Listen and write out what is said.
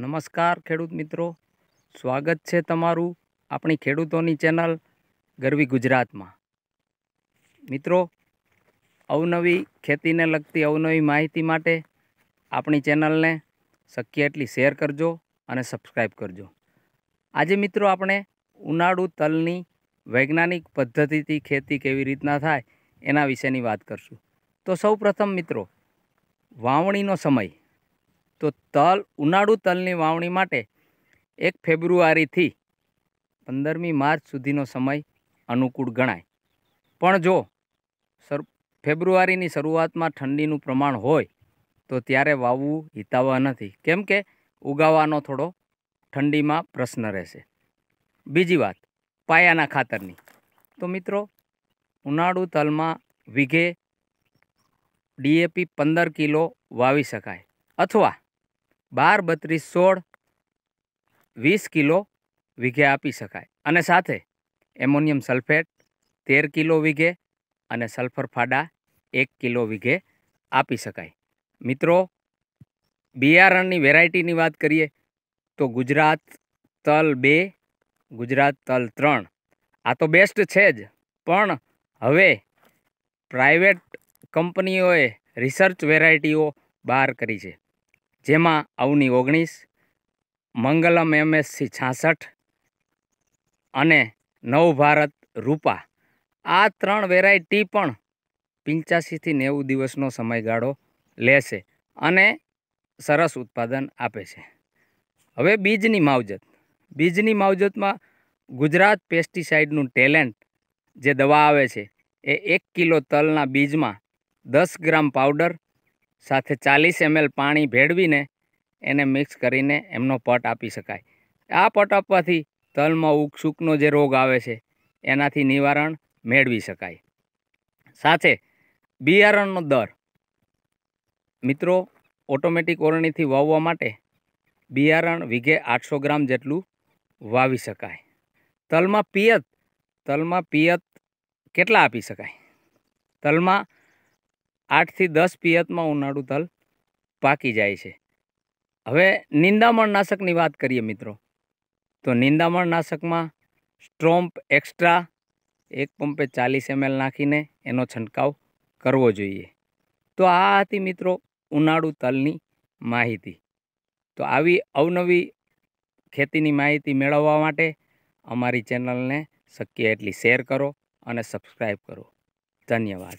નમસ્કાર ખેડૂત મિત્રો સ્વાગત છે તમારું આપણી ખેડૂતોની ચેનલ ગરવી ગુજરાતમાં મિત્રો અવનવી ખેતીને લગતી અવનવી માહિતી માટે આપણી ચેનલને શક્ય એટલી શેર કરજો અને સબસ્ક્રાઈબ કરજો આજે મિત્રો આપણે ઉનાળુ તલની વૈજ્ઞાનિક પદ્ધતિથી ખેતી કેવી રીતના થાય એના વિશેની વાત કરશું તો સૌ મિત્રો વાવણીનો સમય તો તલ ઉનાળુ તલની વાવણી માટે એક ફેબ્રુઆરીથી પંદરમી માર્ચ સુધીનો સમય અનુકૂળ ગણાય પણ જો સર ફેબ્રુઆરીની શરૂઆતમાં ઠંડીનું પ્રમાણ હોય તો ત્યારે વાવવું હિતાવહ નથી કેમ કે ઉગાવાનો થોડો ઠંડીમાં પ્રશ્ન રહેશે બીજી વાત પાયાના ખાતરની તો મિત્રો ઉનાળુ તલમાં વીઘે ડીએપી પંદર કિલો વાવી શકાય અથવા બાર બત્રીસ સોળ વીસ કિલો વીઘે આપી શકાય અને સાથે એમોનિયમ સલ્ફેટ તેર કિલો વીઘે અને સલ્ફર ફાડા એક કિલો વીઘે આપી શકાય મિત્રો બિયારણની વેરાયટીની વાત કરીએ તો ગુજરાત તલ બે ગુજરાત તલ ત્રણ આ તો બેસ્ટ છે જ પણ હવે પ્રાઇવેટ કંપનીઓએ રિસર્ચ વેરાયટીઓ બહાર કરી છે જેમાં અવની ઓગણીસ મંગલમ એમએસસી છાસઠ અને નવભારત રૂપા આ ત્રણ વેરાયટી પણ પંચ્યાસીથી નેવું દિવસનો સમયગાળો લેશે અને સરસ ઉત્પાદન આપે છે હવે બીજની માવજત બીજની માવજતમાં ગુજરાત પેસ્ટિસાઇડનું ટેલેન્ટ જે દવા આવે છે એ એક કિલો તલના બીજમાં દસ ગ્રામ પાવડર સાથે ચાલીસ એમએલ પાણી ભેળવીને એને મિક્સ કરીને એમનો પટ આપી શકાય આ પટ આપવાથી તલમાં ઉકસુકનો જે રોગ આવે છે એનાથી નિવારણ મેળવી શકાય સાથે બિયારણનો દર મિત્રો ઓટોમેટિક ઓરણીથી વાવવા માટે બિયારણ વીઘે આઠસો ગ્રામ જેટલું વાવી શકાય તલમાં પિયત તલમાં પિયત કેટલા આપી શકાય તલમાં આઠથી દસ પિયતમાં ઉનાળુ તલ પાકી જાય છે હવે નિંદામણ નાશકની વાત કરીએ મિત્રો તો નિંદામણ નાશકમાં સ્ટ્રોમ્પ એક્સ્ટ્રા એક પંપે ચાલીસ એમએલ નાખીને એનો છંટકાવ કરવો જોઈએ તો આ હતી મિત્રો ઉનાળુ તલની માહિતી તો આવી અવનવી ખેતીની માહિતી મેળવવા માટે અમારી ચેનલને શક્ય એટલી શેર કરો અને સબસ્ક્રાઈબ કરો ધન્યવાદ